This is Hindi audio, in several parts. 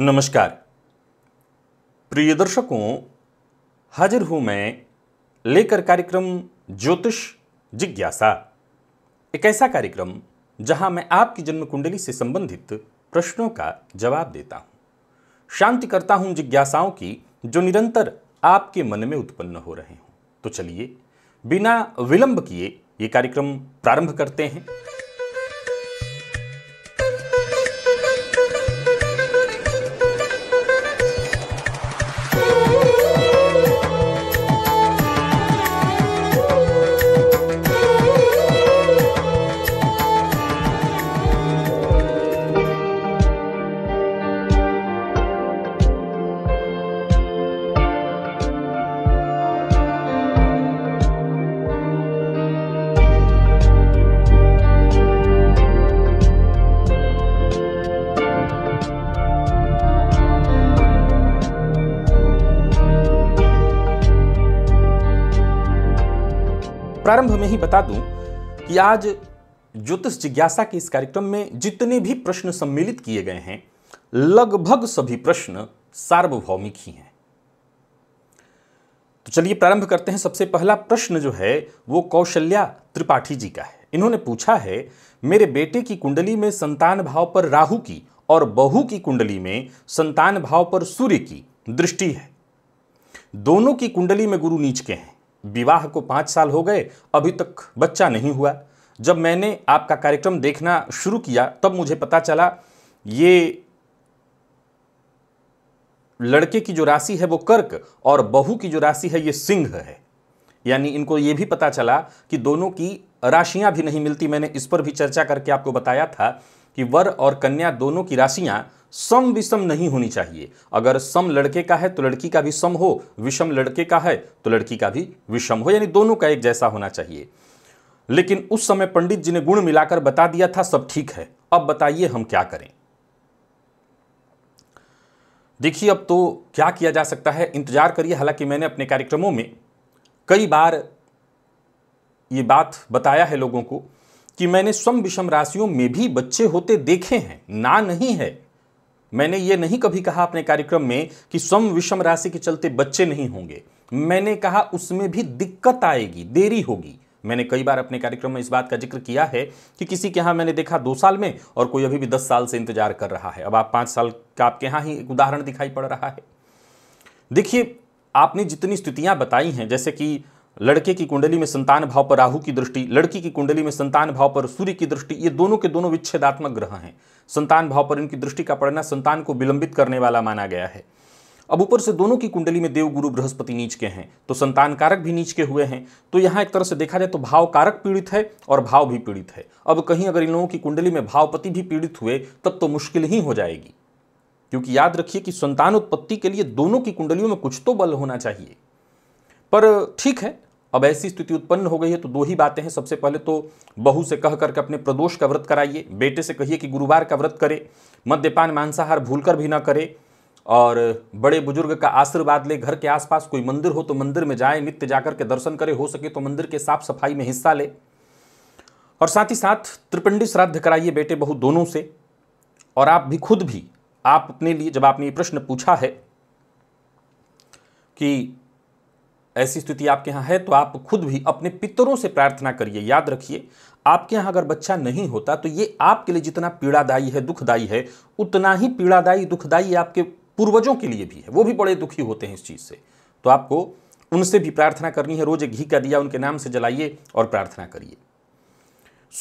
नमस्कार प्रिय दर्शकों हाजिर हूं मैं लेकर कार्यक्रम ज्योतिष जिज्ञासा एक ऐसा कार्यक्रम जहां मैं आपकी जन्म कुंडली से संबंधित प्रश्नों का जवाब देता हूं शांति करता हूं जिज्ञासाओं की जो निरंतर आपके मन में उत्पन्न हो रहे हों तो चलिए बिना विलंब किए ये कार्यक्रम प्रारंभ करते हैं प्रारंभ में ही बता दूं कि आज ज्योतिष जिज्ञासा के इस कार्यक्रम में जितने भी प्रश्न सम्मिलित किए गए हैं लगभग सभी प्रश्न सार्वभौमिक ही हैं तो चलिए प्रारंभ करते हैं सबसे पहला प्रश्न जो है वो कौशल्या त्रिपाठी जी का है इन्होंने पूछा है मेरे बेटे की कुंडली में संतान भाव पर राहु की और बहू की कुंडली में संतान भाव पर सूर्य की दृष्टि है दोनों की कुंडली में गुरु नीच के हैं विवाह को पाँच साल हो गए अभी तक बच्चा नहीं हुआ जब मैंने आपका कार्यक्रम देखना शुरू किया तब मुझे पता चला ये लड़के की जो राशि है वो कर्क और बहू की जो राशि है ये सिंह है यानी इनको ये भी पता चला कि दोनों की राशियां भी नहीं मिलती मैंने इस पर भी चर्चा करके आपको बताया था कि वर और कन्या दोनों की राशियां सम विषम नहीं होनी चाहिए अगर सम लड़के का है तो लड़की का भी सम हो विषम लड़के का है तो लड़की का भी विषम हो यानी दोनों का एक जैसा होना चाहिए लेकिन उस समय पंडित जी ने गुण मिलाकर बता दिया था सब ठीक है अब बताइए हम क्या करें देखिए अब तो क्या किया जा सकता है इंतजार करिए हालांकि मैंने अपने कार्यक्रमों में कई बार ये बात बताया है लोगों को कि मैंने स्वम विषम राशियों में भी बच्चे होते देखे हैं ना नहीं है मैंने ये नहीं कभी कहा अपने कार्यक्रम में कि स्वम विषम राशि के चलते बच्चे नहीं होंगे मैंने कहा उसमें भी दिक्कत आएगी देरी होगी मैंने कई बार अपने कार्यक्रम में इस बात का जिक्र किया है कि किसी के यहाँ मैंने देखा दो साल में और कोई अभी भी दस साल से इंतजार कर रहा है अब आप पाँच साल का आपके यहाँ ही एक उदाहरण दिखाई पड़ रहा है देखिए आपने जितनी स्थितियाँ बताई हैं जैसे कि लड़के की कुंडली में संतान भाव पर राहु की दृष्टि लड़की की कुंडली में संतान भाव पर सूर्य की दृष्टि ये दोनों के दोनों विच्छेदात्मक ग्रह हैं संतान भाव पर इनकी दृष्टि का पड़ना संतान को विलंबित करने वाला माना गया है अब ऊपर से दोनों की कुंडली में देव गुरु बृहस्पति नीच के हैं तो संतान कारक भी नीच के हुए हैं तो यहाँ एक तरह से देखा जाए तो भाव कारक पीड़ित है और भाव भी पीड़ित है अब कहीं अगर इन लोगों की कुंडली में भावपति भी पीड़ित हुए तब तो मुश्किल ही हो जाएगी क्योंकि याद रखिए कि संतान उत्पत्ति के लिए दोनों की कुंडलियों में कुछ तो बल होना चाहिए पर ठीक है अब ऐसी स्थिति उत्पन्न हो गई है तो दो ही बातें हैं सबसे पहले तो बहू से कह करके अपने प्रदोष का व्रत कराइए बेटे से कहिए कि गुरुवार का व्रत करे मद्यपान मांसाहार भूलकर भी ना करे और बड़े बुजुर्ग का आशीर्वाद ले घर के आसपास कोई मंदिर हो तो मंदिर में जाए नित्य जाकर के दर्शन करे हो सके तो मंदिर के साफ सफाई में हिस्सा ले और साथ ही साथ त्रिपिंडी श्राद्ध कराइए बेटे बहू दोनों से और आप भी खुद भी आप अपने लिए जब आपने ये प्रश्न पूछा है कि ऐसी स्थिति आपके यहाँ है तो आप खुद भी अपने पितरों से प्रार्थना करिए याद रखिए आपके यहाँ अगर बच्चा नहीं होता तो ये आपके लिए जितना पीड़ादायी है दुखदायी है उतना ही पीड़ादायी दुखदायी आपके पूर्वजों के लिए भी है वो भी बड़े दुखी होते हैं इस चीज़ से तो आपको उनसे भी प्रार्थना करनी है रोज़ घी का दिया उनके नाम से जलाइए और प्रार्थना करिए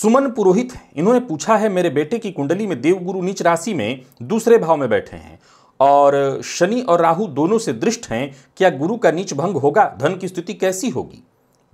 सुमन पुरोहित इन्होंने पूछा है मेरे बेटे की कुंडली में देवगुरु नीच राशि में दूसरे भाव में बैठे हैं और शनि और राहु दोनों से दृष्ट हैं क्या गुरु का नीच भंग होगा धन की स्थिति कैसी होगी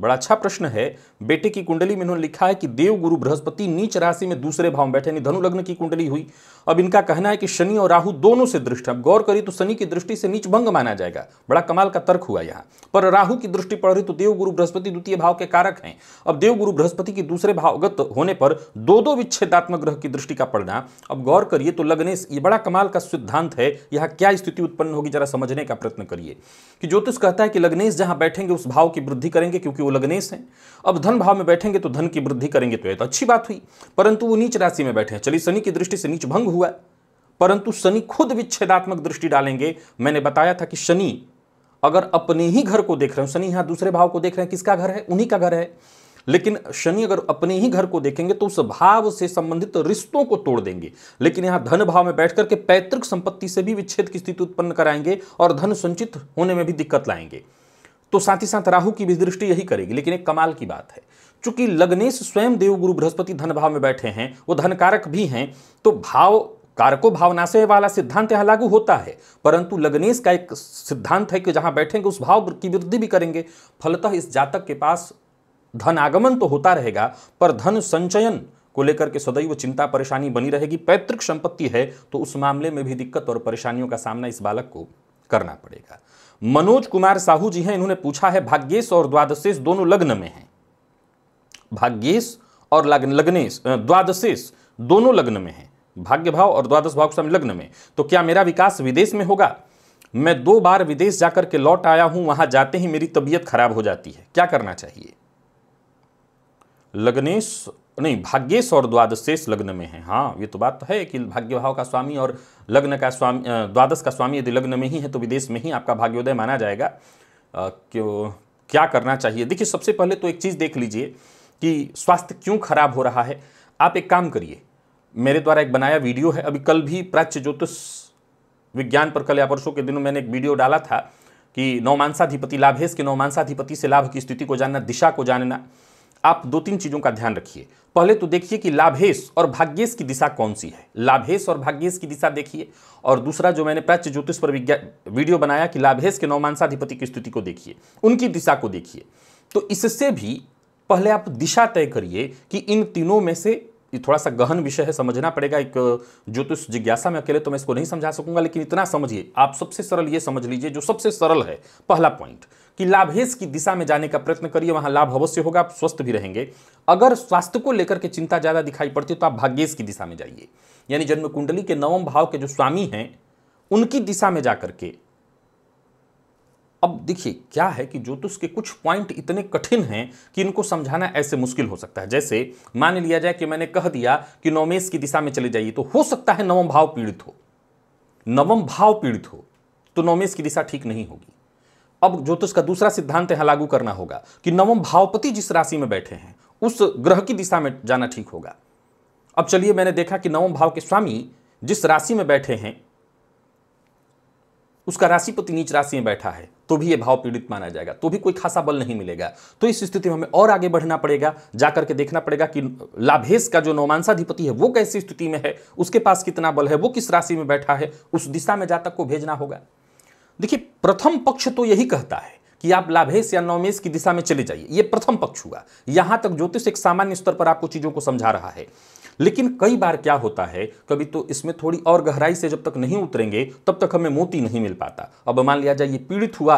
बड़ा अच्छा प्रश्न है बेटे की कुंडली में इन्होंने लिखा है कि देव गुरु बृहस्पति नीच राशि में दूसरे भाव में बैठे यानी धनु लग्न की कुंडली हुई अब इनका कहना है कि शनि और राहु दोनों से दृष्टि अब गौर करी तो शनि की दृष्टि से नीच भंग माना जाएगा बड़ा कमाल का तर्क हुआ यहाँ पर राहु की दृष्टि पड़ रही तो देव गुरु बृहस्पति द्वितीय भाव के कारक हैं अब देव गुरु बृहस्पति की दूसरे भावगत होने पर दो दो विच्छेदात्मक ग्रह की दृष्टि का पड़ना अब गौर करिए तो लगने ये बड़ा कमाल का सिद्धांत है यहाँ क्या स्थिति उत्पन्न होगी जरा समझने का प्रयत्न करिए कि ज्योतिष कहता है कि लग्नेश जहां बैठेंगे उस भाव की वृद्धि करेंगे क्योंकि वो लग्नेश हैं अब धन भाव में बैठेंगे तो धन की वृद्धि करेंगे तो ये तो अच्छी बात हुई परंतु वो नीच राशि में बैठे हैं चलिए शनि की दृष्टि से नीच भंग हुआ परंतु शनि खुद विच्छेदात्मक दृष्टि डालेंगे मैंने बताया था कि शनि अगर अपने ही घर को देख रहे हैं शनि यहाँ दूसरे भाव को देख रहे हैं किसका घर है उन्हीं का घर है लेकिन शनि अगर अपने ही घर को देखेंगे तो उस भाव से संबंधित रिश्तों को तोड़ देंगे लेकिन यहाँ धन भाव में बैठ करके पैतृक संपत्ति से भी विच्छेद की स्थिति उत्पन्न कराएंगे और धन संचित होने में भी दिक्कत लाएंगे तो साथ ही साथ राहु की भी दृष्टि यही करेगी लेकिन एक कमाल की बात है चूंकि लग्नेश स्वयं देवगुरु बृहस्पति धन भाव में बैठे हैं वो धन कारक भी हैं तो भाव कारको भावनाशय वाला सिद्धांत यहाँ लागू होता है परंतु लग्नेश का एक सिद्धांत है कि जहाँ बैठेंगे उस भाव की वृद्धि भी करेंगे फलतः इस जातक के पास धन आगमन तो होता रहेगा पर धन संचयन को लेकर के सदैव चिंता परेशानी बनी रहेगी पैतृक संपत्ति है तो उस मामले में भी दिक्कत और परेशानियों का सामना इस बालक को करना पड़ेगा मनोज कुमार साहू जी हैं इन्होंने पूछा है भाग्येश और द्वादशेश दोनों लग्न में हैं भाग्येश और लग्नेश द्वादशेश दोनों लग्न में हैं भाग्य भाव और द्वादश भाव स्वामी लग्न में तो क्या मेरा विकास विदेश में होगा मैं दो बार विदेश जाकर के लौट आया हूं वहां जाते ही मेरी तबीयत खराब हो जाती है क्या करना चाहिए लग्नेश नहीं भाग्येश और द्वादशेश लग्न में है हाँ ये तो बात तो है कि भाग्य भाव का स्वामी और लग्न का स्वामी द्वादश का स्वामी यदि लग्न में ही है तो विदेश में ही आपका भाग्योदय माना जाएगा क्यों क्या करना चाहिए देखिए सबसे पहले तो एक चीज़ देख लीजिए कि स्वास्थ्य क्यों खराब हो रहा है आप एक काम करिए मेरे द्वारा एक बनाया वीडियो है अभी कल भी प्राच्य ज्योतिष विज्ञान पर कल या परसों के दिनों मैंने एक वीडियो डाला था कि नौमांसाधिपति लाभेश के नौमांसाधिपति से लाभ की स्थिति को जानना दिशा को जानना आप दो तीन चीज़ों का ध्यान रखिए पहले तो देखिए कि लाभेश और भाग्येश की दिशा कौन सी है लाभेश और भाग्येश की दिशा देखिए और दूसरा जो मैंने प्राच्य ज्योतिष पर वीडियो बनाया कि लाभेश के नौमांसाधिपति की स्थिति को देखिए उनकी दिशा को देखिए तो इससे भी पहले आप दिशा तय करिए कि इन तीनों में से ये थोड़ा सा गहन विषय है समझना पड़ेगा एक ज्योतिष जिज्ञासा में अकेले तो मैं इसको नहीं समझा सकूंगा लेकिन इतना समझिए आप सबसे सरल ये समझ लीजिए जो सबसे सरल है पहला पॉइंट कि लाभेश की दिशा में जाने का प्रयत्न करिए वहां लाभ अवश्य होगा आप स्वस्थ भी रहेंगे अगर स्वास्थ्य को लेकर के चिंता ज़्यादा दिखाई पड़ती है तो आप भाग्येश की दिशा में जाइए यानी जन्म कुंडली के नवम भाव के जो स्वामी हैं उनकी दिशा में जाकर के अब देखिए क्या है कि ज्योतिष के कुछ पॉइंट इतने कठिन हैं कि इनको समझाना ऐसे मुश्किल हो सकता है जैसे मान लिया जाए कि मैंने कह दिया कि नवमेश की दिशा में चले जाइए तो हो सकता है नवम भाव पीड़ित हो नवम भाव पीड़ित हो तो नवमेश की दिशा ठीक नहीं होगी अब ज्योतिष का दूसरा सिद्धांत यहां लागू करना होगा कि नवम भावपति जिस राशि में बैठे हैं उस ग्रह की दिशा में जाना ठीक होगा अब चलिए मैंने देखा कि नवम भाव के स्वामी जिस राशि में बैठे हैं उसका राशिपति नीच राशि में बैठा है तो भी ये भाव पीड़ित माना जाएगा तो भी कोई खासा बल नहीं मिलेगा तो इस स्थिति में हमें और आगे बढ़ना पड़ेगा जाकर के देखना पड़ेगा कि लाभेश का जो नौमांसाधिपति है वो कैसी स्थिति में है उसके पास कितना बल है वो किस राशि में बैठा है उस दिशा में जातक को भेजना होगा देखिए प्रथम पक्ष तो यही कहता है कि आप लाभेश या नौमेश की दिशा में चले जाइए ये प्रथम पक्ष हुआ यहां तक ज्योतिष एक सामान्य स्तर पर आपको चीज़ों को समझा रहा है लेकिन कई बार क्या होता है कभी तो इसमें थोड़ी और गहराई से जब तक नहीं उतरेंगे तब तक हमें मोती नहीं मिल पाता अब मान लिया जाए ये पीड़ित हुआ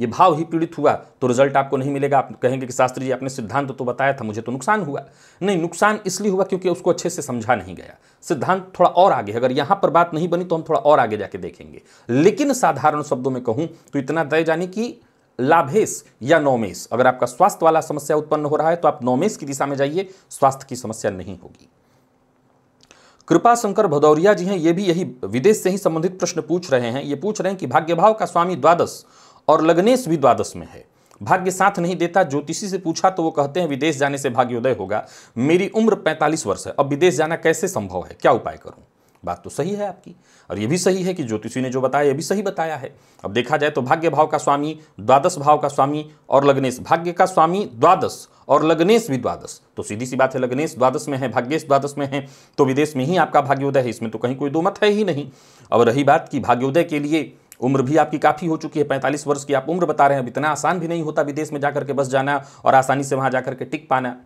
ये भाव ही पीड़ित हुआ तो रिजल्ट आपको नहीं मिलेगा आप कहेंगे कि शास्त्री जी आपने सिद्धांत तो बताया था मुझे तो नुकसान हुआ नहीं नुकसान इसलिए हुआ क्योंकि उसको अच्छे से समझा नहीं गया सिद्धांत थोड़ा और आगे अगर यहां पर बात नहीं बनी तो हम थोड़ा और आगे जाके देखेंगे लेकिन साधारण शब्दों में कहूं तो इतना तय जाने की लाभेश या नौमेश अगर आपका स्वास्थ्य वाला समस्या उत्पन्न हो रहा है तो आप नौमेश की दिशा में जाइए स्वास्थ्य की समस्या नहीं होगी कृपा शंकर भदौरिया जी हैं ये भी यही विदेश से ही संबंधित प्रश्न पूछ रहे हैं ये पूछ रहे हैं कि भाग्य भाव का स्वामी द्वादश और लग्नेश भी द्वादश में है भाग्य साथ नहीं देता ज्योतिषी से पूछा तो वो कहते हैं विदेश जाने से भाग्योदय होगा मेरी उम्र 45 वर्ष है अब विदेश जाना कैसे संभव है क्या उपाय करूं बात तो सही है आपकी और ये भी सही है कि ज्योतिषी ने जो बताया ये भी सही बताया है अब देखा जाए तो भाग्य भाव का स्वामी द्वादश भाव का स्वामी और लग्नेश भाग्य का स्वामी द्वादश और लग्नेश भी द्वादश तो सीधी सी बात है लग्नेश द्वादश में है भाग्येश द्वादश में है तो विदेश में ही आपका भाग्योदय है इसमें तो कहीं कोई दो मत है ही नहीं अब रही बात कि भाग्योदय के लिए उम्र भी आपकी काफ़ी हो चुकी है पैंतालीस वर्ष की आप उम्र बता रहे हैं अब इतना आसान भी नहीं होता विदेश में जाकर के बस जाना और आसानी से वहाँ जाकर के टिक पाना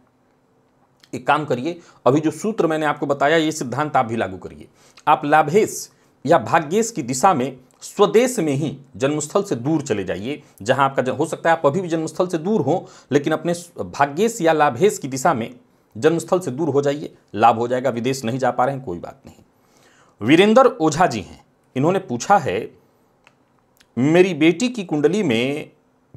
एक काम करिए अभी जो सूत्र मैंने आपको बताया ये सिद्धांत आप भी लागू करिए आप लाभेश या भाग्येश की दिशा में स्वदेश में ही जन्मस्थल से दूर चले जाइए जहां आपका हो सकता है आप अभी भी जन्मस्थल से दूर हो लेकिन अपने भाग्येश या लाभेश की दिशा में जन्मस्थल से दूर हो जाइए लाभ हो जाएगा विदेश नहीं जा पा रहे हैं कोई बात नहीं वीरेंद्र ओझा जी हैं इन्होंने पूछा है मेरी बेटी की कुंडली में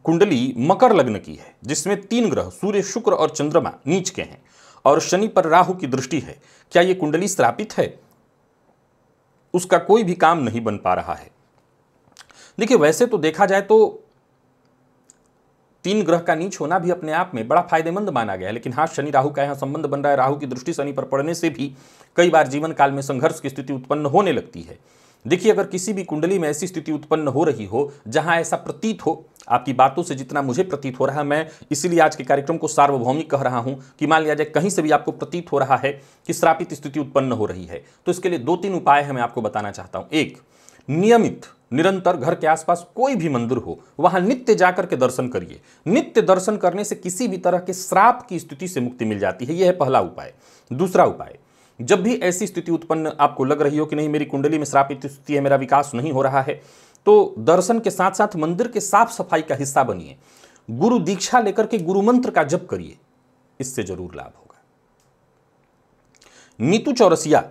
कुंडली मकर लग्न की है जिसमें तीन ग्रह सूर्य शुक्र और चंद्रमा नीच के हैं और शनि पर राहु की दृष्टि है क्या यह कुंडली स्थापित है उसका कोई भी काम नहीं बन पा रहा है देखिए वैसे तो देखा जाए तो तीन ग्रह का नीच होना भी अपने आप में बड़ा फायदेमंद माना गया है लेकिन हाँ शनि राहु का यहाँ संबंध बन रहा है राहु की दृष्टि शनि पर पड़ने से भी कई बार जीवन काल में संघर्ष की स्थिति उत्पन्न होने लगती है देखिए अगर किसी भी कुंडली में ऐसी स्थिति उत्पन्न हो रही हो जहां ऐसा प्रतीत हो आपकी बातों से जितना मुझे प्रतीत हो रहा है मैं इसीलिए आज के कार्यक्रम को सार्वभौमिक कह रहा हूं कि मान लिया जाए कहीं से भी आपको प्रतीत हो रहा है कि श्रापित स्थिति उत्पन्न हो रही है तो इसके लिए दो तीन उपाय है मैं आपको बताना चाहता हूं एक नियमित निरंतर घर के आसपास कोई भी मंदिर हो वहां नित्य जाकर के दर्शन करिए नित्य दर्शन करने से किसी भी तरह के श्राप की स्थिति से मुक्ति मिल जाती है यह है पहला उपाय दूसरा उपाय जब भी ऐसी स्थिति उत्पन्न आपको लग रही हो कि नहीं मेरी कुंडली में श्रापित स्थिति है मेरा विकास नहीं हो रहा है तो दर्शन के साथ साथ मंदिर के साफ सफाई का हिस्सा बनिए गुरु दीक्षा लेकर के गुरु मंत्र का जप करिए इससे जरूर लाभ होगा नीतू चौरसिया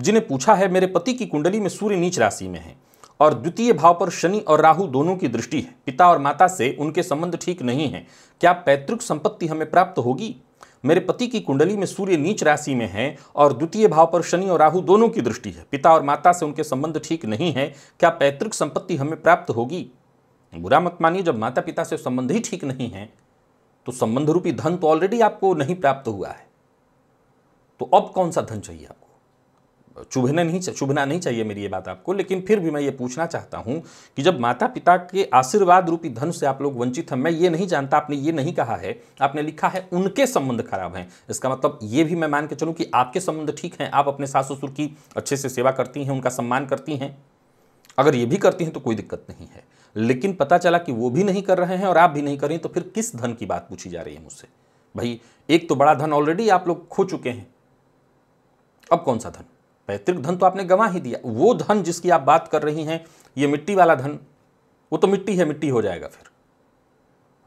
जिन्हें पूछा है मेरे पति की कुंडली में सूर्य नीच राशि में है और द्वितीय भाव पर शनि और राहु दोनों की दृष्टि है पिता और माता से उनके संबंध ठीक नहीं है क्या पैतृक संपत्ति हमें प्राप्त होगी मेरे पति की कुंडली में सूर्य नीच राशि में है और द्वितीय भाव पर शनि और राहु दोनों की दृष्टि है पिता और माता से उनके संबंध ठीक नहीं है क्या पैतृक संपत्ति हमें प्राप्त होगी बुरा मत मानिए जब माता पिता से संबंध ही ठीक नहीं है तो संबंध रूपी धन तो ऑलरेडी आपको नहीं प्राप्त हुआ है तो अब कौन सा धन चाहिए आपको चुभना नहीं चुभना नहीं चाहिए मेरी ये बात आपको लेकिन फिर भी मैं ये पूछना चाहता हूँ कि जब माता पिता के आशीर्वाद रूपी धन से आप लोग वंचित हैं मैं ये नहीं जानता आपने ये नहीं कहा है आपने लिखा है उनके संबंध खराब हैं इसका मतलब ये भी मैं मान के चलूँ कि आपके संबंध ठीक हैं आप अपने सास ससुर की अच्छे से सेवा करती हैं उनका सम्मान करती हैं अगर ये भी करती हैं तो कोई दिक्कत नहीं है लेकिन पता चला कि वो भी नहीं कर रहे हैं और आप भी नहीं करें तो फिर किस धन की बात पूछी जा रही है मुझसे भाई एक तो बड़ा धन ऑलरेडी आप लोग खो चुके हैं अब कौन सा धन पैतृक धन तो आपने गंवा ही दिया वो धन जिसकी आप बात कर रही हैं ये मिट्टी वाला धन वो तो मिट्टी है मिट्टी हो जाएगा फिर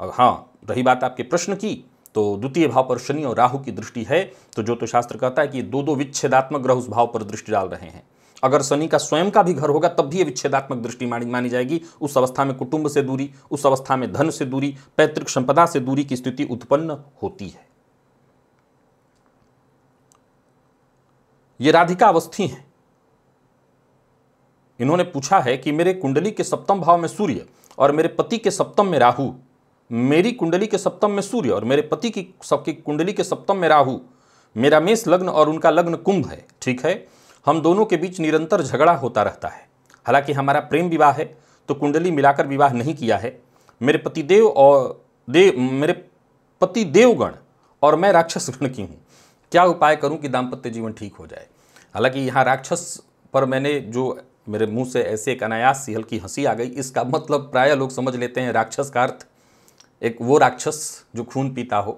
और हाँ रही बात आपके प्रश्न की तो द्वितीय भाव पर शनि और राहु की दृष्टि है तो शास्त्र कहता है कि दो दो विच्छेदात्मक ग्रह उस भाव पर दृष्टि डाल रहे हैं अगर शनि का स्वयं का भी घर होगा तब भी ये विच्छेदात्मक दृष्टि मानी मानी जाएगी उस अवस्था में कुटुंब से दूरी उस अवस्था में धन से दूरी पैतृक संपदा से दूरी की स्थिति उत्पन्न होती है ये राधिका अवस्थी हैं इन्होंने पूछा है कि मेरे कुंडली के सप्तम भाव में सूर्य और मेरे पति के सप्तम में राहु मेरी कुंडली के सप्तम में सूर्य और मेरे पति की सबकी कुंडली के सप्तम में राहु मेरा मेष लग्न और उनका लग्न कुंभ है ठीक है हम दोनों के बीच निरंतर झगड़ा होता रहता है हालांकि हमारा प्रेम विवाह है तो कुंडली मिलाकर विवाह नहीं किया है मेरे पति देव और देव मेरे पति देवगण और मैं राक्षसगण की हूँ क्या उपाय करूं कि दाम्पत्य जीवन ठीक हो जाए हालांकि यहाँ राक्षस पर मैंने जो मेरे मुंह से ऐसे एक अनायास सी हल्की हंसी आ गई इसका मतलब प्राय लोग समझ लेते हैं राक्षस का अर्थ एक वो राक्षस जो खून पीता हो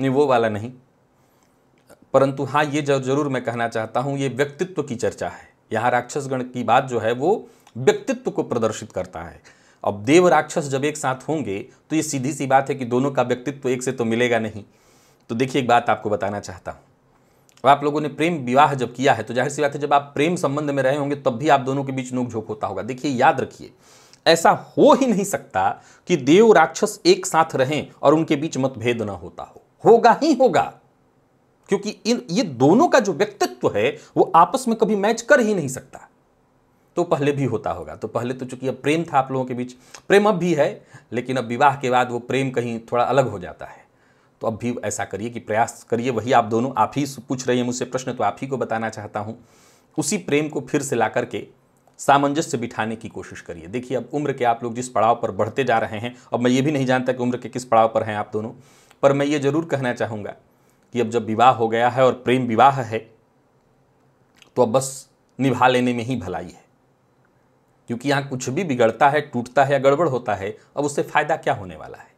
नहीं वो वाला नहीं परंतु हाँ ये जरूर मैं कहना चाहता हूँ ये व्यक्तित्व की चर्चा है यहाँ राक्षसगण की बात जो है वो व्यक्तित्व को प्रदर्शित करता है अब देव राक्षस जब एक साथ होंगे तो ये सीधी सी बात है कि दोनों का व्यक्तित्व एक से तो मिलेगा नहीं तो देखिए एक बात आपको बताना चाहता हूँ अब आप लोगों ने प्रेम विवाह जब किया है तो जाहिर सी बात है जब आप प्रेम संबंध में रहे होंगे तब भी आप दोनों के बीच नोकझोंक होता होगा देखिए याद रखिए ऐसा हो ही नहीं सकता कि देव राक्षस एक साथ रहें और उनके बीच मतभेद ना होता हो होगा ही होगा क्योंकि इन ये दोनों का जो व्यक्तित्व है वो आपस में कभी मैच कर ही नहीं सकता तो पहले भी होता होगा तो पहले तो चूंकि अब प्रेम था आप लोगों के बीच प्रेम अब भी है लेकिन अब विवाह के बाद वो प्रेम कहीं थोड़ा अलग हो जाता है तो अब भी ऐसा करिए कि प्रयास करिए वही आप दोनों आप ही पूछ रहे हैं मुझसे प्रश्न तो आप ही को बताना चाहता हूँ उसी प्रेम को फिर से ला करके सामंजस्य बिठाने की कोशिश करिए देखिए अब उम्र के आप लोग जिस पड़ाव पर बढ़ते जा रहे हैं अब मैं ये भी नहीं जानता कि उम्र के किस पड़ाव पर हैं आप दोनों पर मैं ये जरूर कहना चाहूँगा कि अब जब विवाह हो गया है और प्रेम विवाह है तो अब बस निभा लेने में ही भलाई है क्योंकि यहाँ कुछ भी बिगड़ता है टूटता है या गड़बड़ होता है अब उससे फ़ायदा क्या होने वाला है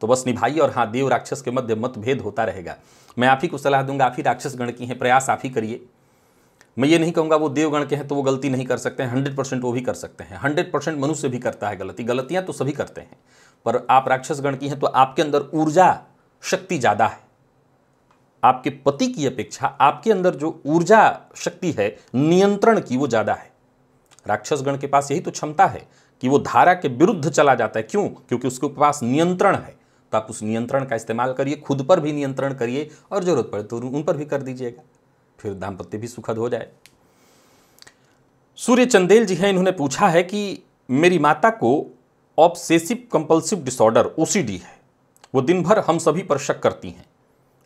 तो बस निभाइए और हाँ देव राक्षस के मध्य मतभेद होता रहेगा मैं आप ही को सलाह दूंगा आप ही राक्षस गण की हैं प्रयास आप ही करिए मैं ये नहीं कहूंगा वो देवगण के हैं तो वो गलती नहीं कर सकते हैं हंड्रेड परसेंट वो भी कर सकते हैं हंड्रेड परसेंट मनुष्य भी करता है गलती गलतियां तो सभी करते हैं पर आप राक्षस गण की हैं तो आपके अंदर ऊर्जा शक्ति ज़्यादा है आपके पति की अपेक्षा आपके अंदर जो ऊर्जा शक्ति है नियंत्रण की वो ज़्यादा है राक्षसगण के पास यही तो क्षमता है कि वो धारा के विरुद्ध चला जाता है क्यों क्योंकि उसके पास नियंत्रण है तो आप उस नियंत्रण का इस्तेमाल करिए खुद पर भी नियंत्रण करिए और ज़रूरत पड़े तो उन पर भी कर दीजिएगा फिर दाम्पत्य भी सुखद हो जाए सूर्य चंदेल जी हैं इन्होंने पूछा है कि मेरी माता को ऑब्सेसिव कंपल्सिव डिसऑर्डर ओ है वो दिन भर हम सभी पर शक करती हैं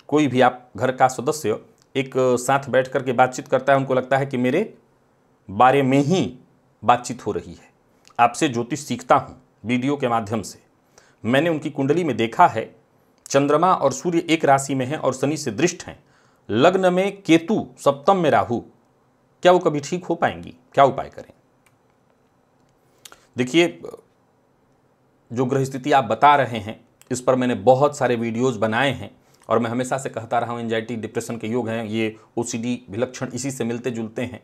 कोई भी आप घर का सदस्य एक साथ बैठ करके बातचीत करता है उनको लगता है कि मेरे बारे में ही बातचीत हो रही है आपसे ज्योतिष सीखता हूँ वीडियो के माध्यम से मैंने उनकी कुंडली में देखा है चंद्रमा और सूर्य एक राशि में हैं और शनि से दृष्ट हैं लग्न में केतु सप्तम में राहु क्या वो कभी ठीक हो पाएंगी क्या उपाय करें देखिए जो ग्रह स्थिति आप बता रहे हैं इस पर मैंने बहुत सारे वीडियोज़ बनाए हैं और मैं हमेशा से कहता रहा हूँ एनजाइटी डिप्रेशन के योग हैं ये ओ विलक्षण इसी से मिलते जुलते हैं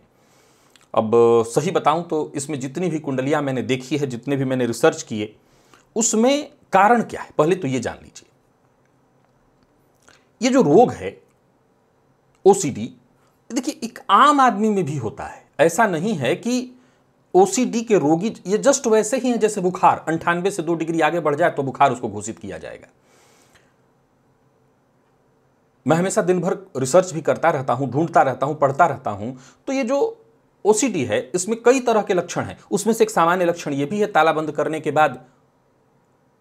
अब सही बताऊँ तो इसमें जितनी भी कुंडलियाँ मैंने देखी है जितने भी मैंने रिसर्च किए उसमें कारण क्या है पहले तो ये जान लीजिए ये जो रोग है ओसीडी देखिए एक आम आदमी में भी होता है ऐसा नहीं है कि ओसीडी के रोगी ये जस्ट वैसे ही हैं जैसे बुखार अंठानवे से दो डिग्री आगे बढ़ जाए तो बुखार उसको घोषित किया जाएगा मैं हमेशा दिन भर रिसर्च भी करता रहता हूं ढूंढता रहता हूं पढ़ता रहता हूं तो ये जो ओसीडी है इसमें कई तरह के लक्षण हैं उसमें से एक सामान्य लक्षण ये भी है तालाबंद करने के बाद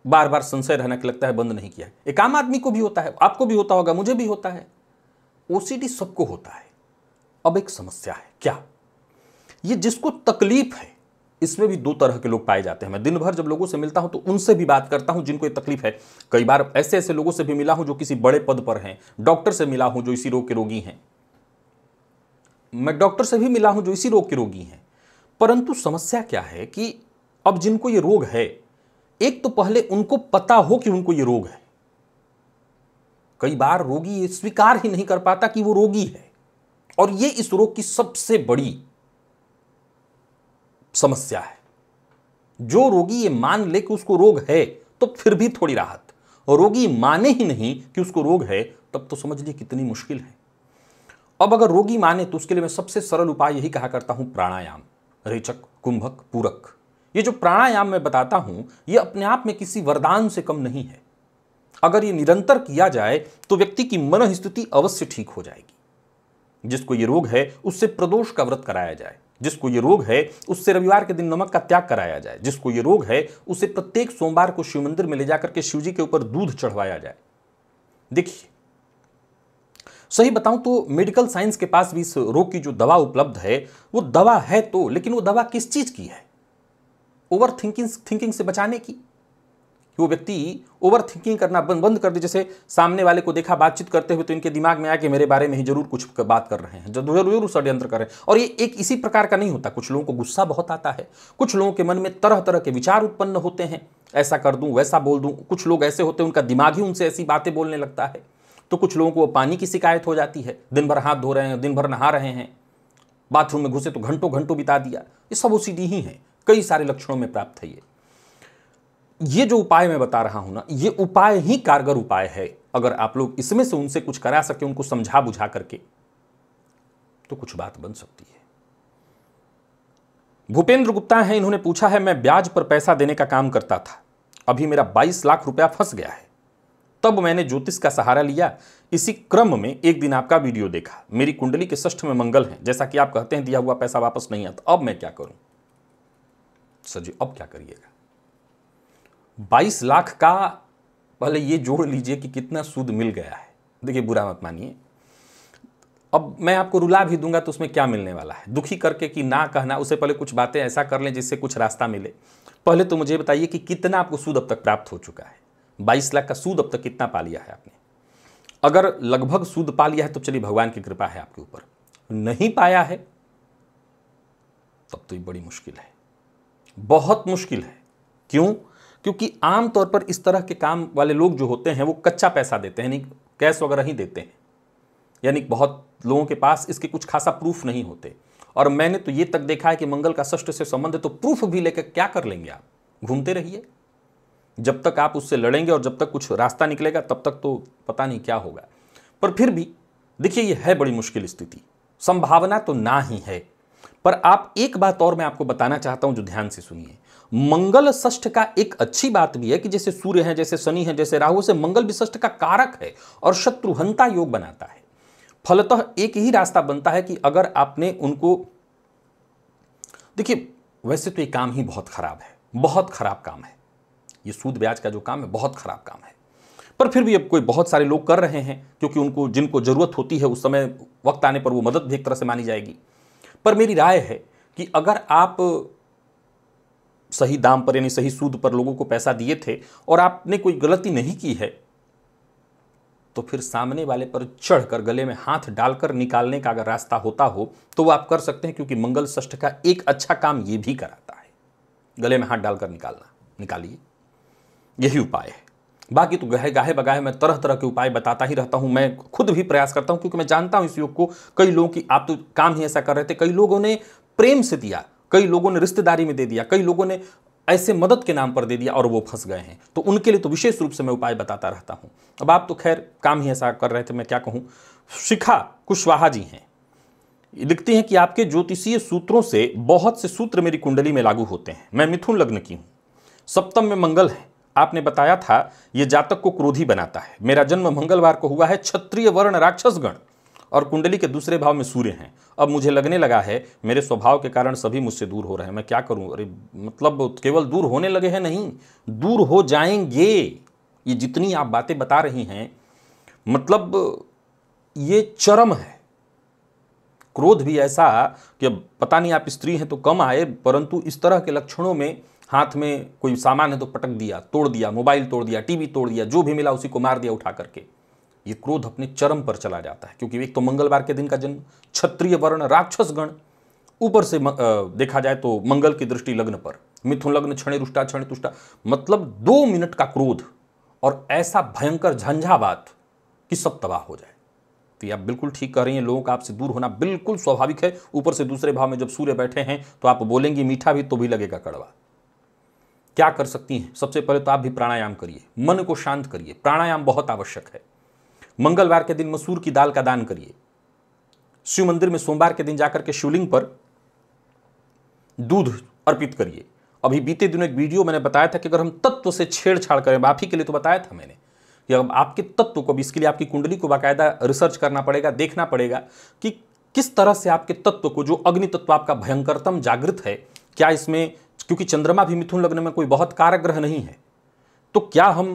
बार बार संशय रहने के लगता है बंद नहीं किया एक आम आदमी को भी होता है आपको भी होता होगा मुझे भी होता है ओसीडी सबको होता है अब एक समस्या है क्या ये जिसको तकलीफ है इसमें भी दो तरह के लोग पाए जाते हैं मैं दिन भर जब लोगों से मिलता हूं तो उनसे भी बात करता हूं जिनको ये तकलीफ है कई बार ऐसे ऐसे लोगों से भी मिला हूं जो किसी बड़े पद पर हैं डॉक्टर से मिला हूं जो इसी रोग के रोगी हैं मैं डॉक्टर से भी मिला हूं जो इसी रोग के रोगी हैं परंतु समस्या क्या है कि अब जिनको ये रोग है एक तो पहले उनको पता हो कि उनको ये रोग है कई बार रोगी ये स्वीकार ही नहीं कर पाता कि वो रोगी है और ये इस रोग की सबसे बड़ी समस्या है जो रोगी ये मान ले कि उसको रोग है तो फिर भी थोड़ी राहत और रोगी माने ही नहीं कि उसको रोग है तब तो समझ लीजिए कितनी मुश्किल है अब अगर रोगी माने तो उसके लिए मैं सबसे सरल उपाय यही कहा करता हूं प्राणायाम रेचक कुंभक पूरक ये जो प्राणायाम मैं बताता हूं ये अपने आप में किसी वरदान से कम नहीं है अगर ये निरंतर किया जाए तो व्यक्ति की मन स्थिति अवश्य ठीक हो जाएगी जिसको ये रोग है उससे प्रदोष का व्रत कराया जाए जिसको ये रोग है उससे रविवार के दिन नमक का त्याग कराया जाए जिसको ये रोग है उसे प्रत्येक सोमवार को शिव मंदिर में ले जाकर के शिवजी के ऊपर दूध चढ़वाया जाए देखिए सही बताऊं तो मेडिकल साइंस के पास भी इस रोग की जो दवा उपलब्ध है वो दवा है तो लेकिन वो दवा किस चीज की है ओवर थिंकिंग थिंकिंग से बचाने की वो व्यक्ति ओवर थिंकिंग करना बंद बंद कर दे जैसे सामने वाले को देखा बातचीत करते हुए तो इनके दिमाग में आके मेरे बारे में ही जरूर कुछ बात कर रहे हैं जरूर जरूर षड्यंत्र कर रहे हैं और ये एक इसी प्रकार का नहीं होता कुछ लोगों को गुस्सा बहुत आता है कुछ लोगों के मन में तरह तरह के विचार उत्पन्न होते हैं ऐसा कर दूं वैसा बोल दूं कुछ लोग ऐसे होते हैं उनका दिमाग ही उनसे ऐसी बातें बोलने लगता है तो कुछ लोगों को पानी की शिकायत हो जाती है दिन भर हाथ धो रहे हैं दिन भर नहा रहे हैं बाथरूम में घुसे तो घंटों घंटों बिता दिया ये सब ओ ही है कई सारे लक्षणों में प्राप्त है ये ये जो उपाय मैं बता रहा हूं ना ये उपाय ही कारगर उपाय है अगर आप लोग इसमें से उनसे कुछ करा सके उनको समझा बुझा करके तो कुछ बात बन सकती है भूपेंद्र गुप्ता है इन्होंने पूछा है मैं ब्याज पर पैसा देने का काम करता था अभी मेरा 22 लाख रुपया फंस गया है तब मैंने ज्योतिष का सहारा लिया इसी क्रम में एक दिन आपका वीडियो देखा मेरी कुंडली के ष्ठ में मंगल है जैसा कि आप कहते हैं दिया हुआ पैसा वापस नहीं आता अब मैं क्या करूं सर जी अब क्या करिएगा 22 लाख का पहले ये जोड़ लीजिए कि कितना सूद मिल गया है देखिए बुरा मत मानिए अब मैं आपको रुला भी दूंगा तो उसमें क्या मिलने वाला है दुखी करके कि ना कहना उसे पहले कुछ बातें ऐसा कर लें जिससे कुछ रास्ता मिले पहले तो मुझे बताइए कि कितना आपको सूद अब तक प्राप्त हो चुका है बाईस लाख का सूद अब तक कितना पा लिया है आपने अगर लगभग सूद पा लिया है तो चलिए भगवान की कृपा है आपके ऊपर नहीं पाया है तब तो ये बड़ी मुश्किल है बहुत मुश्किल है क्यों क्योंकि आमतौर पर इस तरह के काम वाले लोग जो होते हैं वो कच्चा पैसा देते हैं यानी कैश वगैरह ही देते हैं यानी बहुत लोगों के पास इसके कुछ खासा प्रूफ नहीं होते और मैंने तो ये तक देखा है कि मंगल का षष्ठ से संबंध है तो प्रूफ भी लेकर क्या कर लेंगे आप घूमते रहिए जब तक आप उससे लड़ेंगे और जब तक कुछ रास्ता निकलेगा तब तक तो पता नहीं क्या होगा पर फिर भी देखिए ये है बड़ी मुश्किल स्थिति संभावना तो ना ही है पर आप एक बात और मैं आपको बताना चाहता हूं जो ध्यान से सुनिए मंगल षष्ठ का एक अच्छी बात भी है कि जैसे सूर्य है जैसे शनि है जैसे राहु से मंगल भी षष्ठ का कारक है और शत्रुहंता योग बनाता है फलतः एक ही रास्ता बनता है कि अगर आपने उनको देखिए वैसे तो ये काम ही बहुत खराब है बहुत खराब काम है ये सूद ब्याज का जो काम है बहुत खराब काम है पर फिर भी अब कोई बहुत सारे लोग कर रहे हैं क्योंकि उनको जिनको जरूरत होती है उस समय वक्त आने पर वो मदद भी एक तरह से मानी जाएगी पर मेरी राय है कि अगर आप सही दाम पर यानी सही सूद पर लोगों को पैसा दिए थे और आपने कोई गलती नहीं की है तो फिर सामने वाले पर चढ़कर गले में हाथ डालकर निकालने का अगर रास्ता होता हो तो वो आप कर सकते हैं क्योंकि मंगल षष्ठ का एक अच्छा काम ये भी कराता है गले में हाथ डालकर निकालना निकालिए यही उपाय है बाकी तो गहे गाहे बगाहे मैं तरह तरह के उपाय बताता ही रहता हूँ मैं खुद भी प्रयास करता हूँ क्योंकि मैं जानता हूँ इस योग को कई लोगों की आप तो काम ही ऐसा कर रहे थे कई लोगों ने प्रेम से दिया कई लोगों ने रिश्तेदारी में दे दिया कई लोगों ने ऐसे मदद के नाम पर दे दिया और वो फंस गए हैं तो उनके लिए तो विशेष रूप से मैं उपाय बताता रहता हूँ अब आप तो खैर काम ही ऐसा कर रहे थे मैं क्या कहूँ शिखा कुशवाहा जी हैं लिखती हैं कि आपके ज्योतिषीय सूत्रों से बहुत से सूत्र मेरी कुंडली में लागू होते हैं मैं मिथुन लग्न की हूँ सप्तम में मंगल है आपने बताया था ये जातक को क्रोधी बनाता है मेरा जन्म मंगलवार को हुआ है क्षत्रिय वर्ण राक्षसगण और कुंडली के दूसरे भाव में सूर्य हैं अब मुझे लगने लगा है मेरे स्वभाव के कारण सभी मुझसे दूर हो रहे हैं मैं क्या करूं अरे मतलब केवल दूर होने लगे हैं नहीं दूर हो जाएंगे ये जितनी आप बातें बता रही हैं मतलब ये चरम है क्रोध भी ऐसा कि पता नहीं आप स्त्री हैं तो कम आए परंतु इस तरह के लक्षणों में हाथ में कोई सामान है तो पटक दिया तोड़ दिया मोबाइल तोड़ दिया टीवी तोड़ दिया जो भी मिला उसी को मार दिया उठा करके ये क्रोध अपने चरम पर चला जाता है क्योंकि एक तो मंगलवार के दिन का जन्म क्षत्रिय वर्ण राक्षस गण ऊपर से देखा जाए तो मंगल की दृष्टि लग्न पर मिथुन लग्न क्षण रुष्टा क्षण तुष्टा मतलब दो मिनट का क्रोध और ऐसा भयंकर झंझावात कि सब तबाह हो जाए तो आप बिल्कुल ठीक कह रही हैं लोगों का आपसे दूर होना बिल्कुल स्वाभाविक है ऊपर से दूसरे भाव में जब सूर्य बैठे हैं तो आप बोलेंगी मीठा भी तो भी लगेगा कड़वा क्या कर सकती हैं सबसे पहले तो आप भी प्राणायाम करिए मन को शांत करिए प्राणायाम बहुत आवश्यक है मंगलवार के दिन मसूर की दाल का दान करिए शिव मंदिर में सोमवार के दिन जाकर के शिवलिंग पर दूध अर्पित करिए अभी बीते दिनों एक वीडियो मैंने बताया था कि अगर हम तत्व से छेड़छाड़ करें आप के लिए तो बताया था मैंने कि अब आपके तत्व को भी इसके लिए आपकी कुंडली को बाकायदा रिसर्च करना पड़ेगा देखना पड़ेगा कि किस तरह से आपके तत्व को जो अग्नि तत्व आपका भयंकरतम जागृत है क्या इसमें क्योंकि चंद्रमा भी मिथुन लग्न में कोई बहुत कारक ग्रह नहीं है तो क्या हम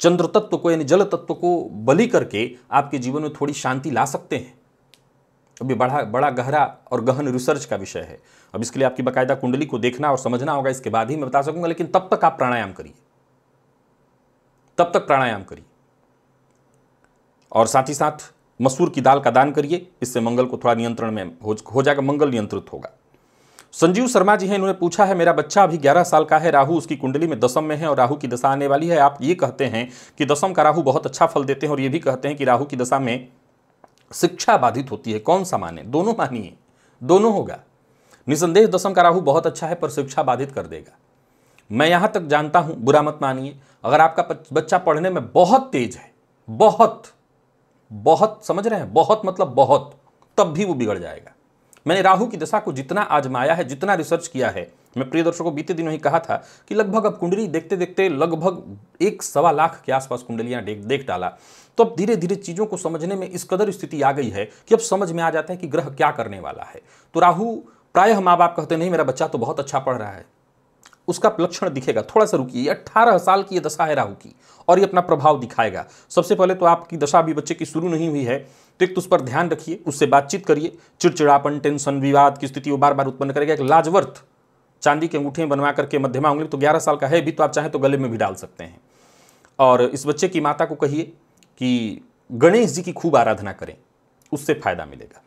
चंद्र तत्व को यानी जल तत्व को बलि करके आपके जीवन में थोड़ी शांति ला सकते हैं अब ये बड़ा बड़ा गहरा और गहन रिसर्च का विषय है अब इसके लिए आपकी बाकायदा कुंडली को देखना और समझना होगा इसके बाद ही मैं बता सकूंगा लेकिन तब तक आप प्राणायाम करिए तब तक प्राणायाम करिए और साथ ही साथ मसूर की दाल का दान करिए इससे मंगल को थोड़ा नियंत्रण में हो जाएगा मंगल नियंत्रित होगा संजीव शर्मा जी हैं इन्होंने पूछा है मेरा बच्चा अभी 11 साल का है राहु उसकी कुंडली में दसम में है और राहु की दशा आने वाली है आप ये कहते हैं कि दसम का राहु बहुत अच्छा फल देते हैं और ये भी कहते हैं कि राहु की दशा में शिक्षा बाधित होती है कौन सा माने दोनों मानिए दोनों होगा निसंदेह दसम का राहु बहुत अच्छा है पर शिक्षा बाधित कर देगा मैं यहाँ तक जानता हूँ बुरा मत मानिए अगर आपका बच्चा पढ़ने में बहुत तेज है बहुत बहुत समझ रहे हैं बहुत मतलब बहुत तब भी वो बिगड़ जाएगा मैंने राहु की दशा को जितना आजमाया है जितना रिसर्च किया है मैं प्रिय दर्शकों को बीते दिनों ही कहा था कि लगभग अब कुंडली देखते देखते लगभग एक सवा लाख के आसपास कुंडलियां देख देख डाला तो अब धीरे धीरे चीज़ों को समझने में इस कदर स्थिति आ गई है कि अब समझ में आ जाता है कि ग्रह क्या करने वाला है तो राहु प्रायः माँ बाप कहते नहीं मेरा बच्चा तो बहुत अच्छा पढ़ रहा है उसका लक्षण दिखेगा थोड़ा सा रुकी अट्ठारह साल की ये दशा है राहू की और ये अपना प्रभाव दिखाएगा सबसे पहले तो आपकी दशा अभी बच्चे की शुरू नहीं हुई है तो एक तो उस पर ध्यान रखिए उससे बातचीत करिए चिड़चिड़ापन टेंशन विवाद की स्थिति वो बार बार उत्पन्न करेगा एक लाजवर्थ चांदी के अंगूठे बनवा करके मध्यमा उंगली तो ग्यारह साल का है भी तो आप चाहें तो गले में भी डाल सकते हैं और इस बच्चे की माता को कहिए कि गणेश जी की खूब आराधना करें उससे फायदा मिलेगा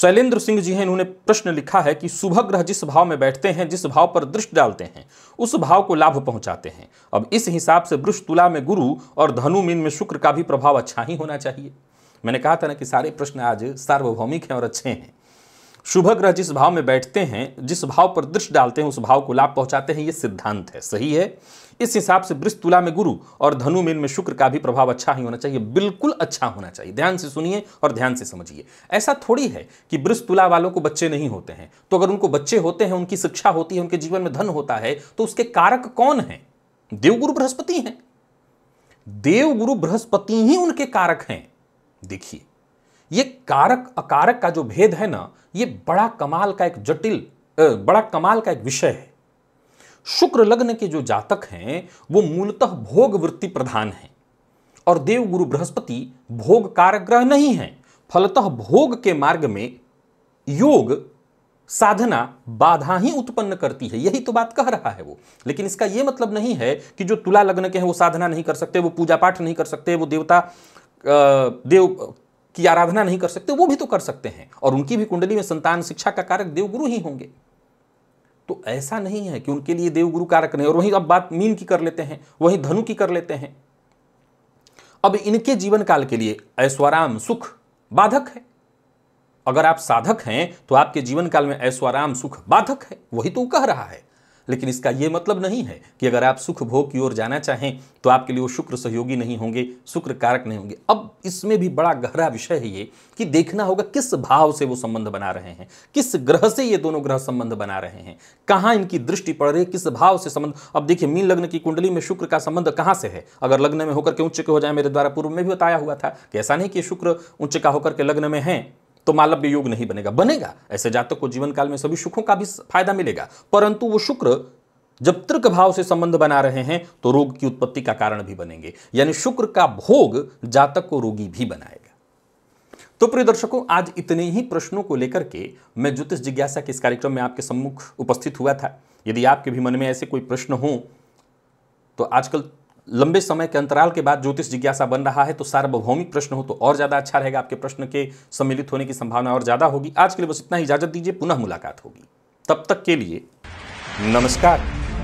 शैलेंद्र सिंह जी हैं इन्होंने प्रश्न लिखा है कि शुभ ग्रह जिस भाव में बैठते हैं जिस भाव पर दृष्टि डालते हैं उस भाव को लाभ पहुंचाते हैं अब इस हिसाब से वृक्ष तुला में गुरु और धनु मीन में शुक्र का भी प्रभाव अच्छा ही होना चाहिए मैंने कहा था ना कि सारे प्रश्न आज सार्वभौमिक हैं और अच्छे हैं शुभ ग्रह जिस भाव में बैठते हैं जिस भाव पर दृष्टि डालते हैं उस भाव को लाभ पहुंचाते हैं ये सिद्धांत है सही है इस हिसाब से वृष तुला में गुरु और धनु में इनमें शुक्र का भी प्रभाव अच्छा ही होना चाहिए बिल्कुल अच्छा होना चाहिए ध्यान से सुनिए और ध्यान से समझिए ऐसा थोड़ी है कि वृष तुला वालों को बच्चे नहीं होते हैं तो अगर उनको बच्चे होते हैं उनकी शिक्षा होती है उनके जीवन में धन होता है तो उसके कारक कौन है देवगुरु बृहस्पति हैं देवगुरु बृहस्पति ही उनके कारक हैं देखिए ये कारक अकारक का जो भेद है ना ये बड़ा कमाल का एक जटिल बड़ा कमाल का एक विषय है शुक्र लग्न के जो जातक हैं वो मूलतः भोग वृत्ति प्रधान हैं और देवगुरु बृहस्पति भोग कारक ग्रह नहीं है फलतः भोग के मार्ग में योग साधना बाधा ही उत्पन्न करती है यही तो बात कह रहा है वो लेकिन इसका यह मतलब नहीं है कि जो तुला लग्न के हैं वो साधना नहीं कर सकते वो पूजा पाठ नहीं कर सकते वो देवता देव की आराधना नहीं कर सकते वो भी तो कर सकते हैं और उनकी भी कुंडली में संतान शिक्षा का कारक देवगुरु ही होंगे तो ऐसा नहीं है कि उनके लिए देवगुरु कारक नहीं और वहीं अब बात मीन की कर लेते हैं वहीं धनु की कर लेते हैं अब इनके जीवन काल के लिए ऐश्वराम सुख बाधक है अगर आप साधक हैं तो आपके जीवन काल में ऐश्वराम सुख बाधक है वही तो कह रहा है लेकिन इसका ये मतलब नहीं है कि अगर आप सुख भोग की ओर जाना चाहें तो आपके लिए वो शुक्र सहयोगी नहीं होंगे शुक्र कारक नहीं होंगे अब इसमें भी बड़ा गहरा विषय है ये कि देखना होगा किस भाव से वो संबंध बना रहे हैं किस ग्रह से ये दोनों ग्रह संबंध बना रहे हैं कहाँ इनकी दृष्टि पड़ रही है किस भाव से संबंध अब देखिए मीन लग्न की कुंडली में शुक्र का संबंध कहाँ से है अगर लग्न में होकर के उच्च के हो जाए मेरे द्वारा पूर्व में भी बताया हुआ था कि ऐसा नहीं कि शुक्र उच्च का होकर के लग्न में है तो मालव्य योग नहीं बनेगा बनेगा ऐसे जातक को जीवन काल में सभी सुखों का भी फायदा मिलेगा परंतु वो शुक्र जब तृक भाव से संबंध बना रहे हैं तो रोग की उत्पत्ति का कारण भी बनेंगे यानी शुक्र का भोग जातक को रोगी भी बनाएगा तो प्रिय दर्शकों आज इतने ही प्रश्नों को लेकर के मैं ज्योतिष जिज्ञासा के इस कार्यक्रम में आपके सम्मुख उपस्थित हुआ था यदि आपके भी मन में ऐसे कोई प्रश्न हो तो आजकल लंबे समय के अंतराल के बाद ज्योतिष जिज्ञासा बन रहा है तो सार्वभौमिक प्रश्न हो तो और ज़्यादा अच्छा रहेगा आपके प्रश्न के सम्मिलित होने की संभावना और ज़्यादा होगी आज के लिए बस इतना ही इजाज़त दीजिए पुनः मुलाकात होगी तब तक के लिए नमस्कार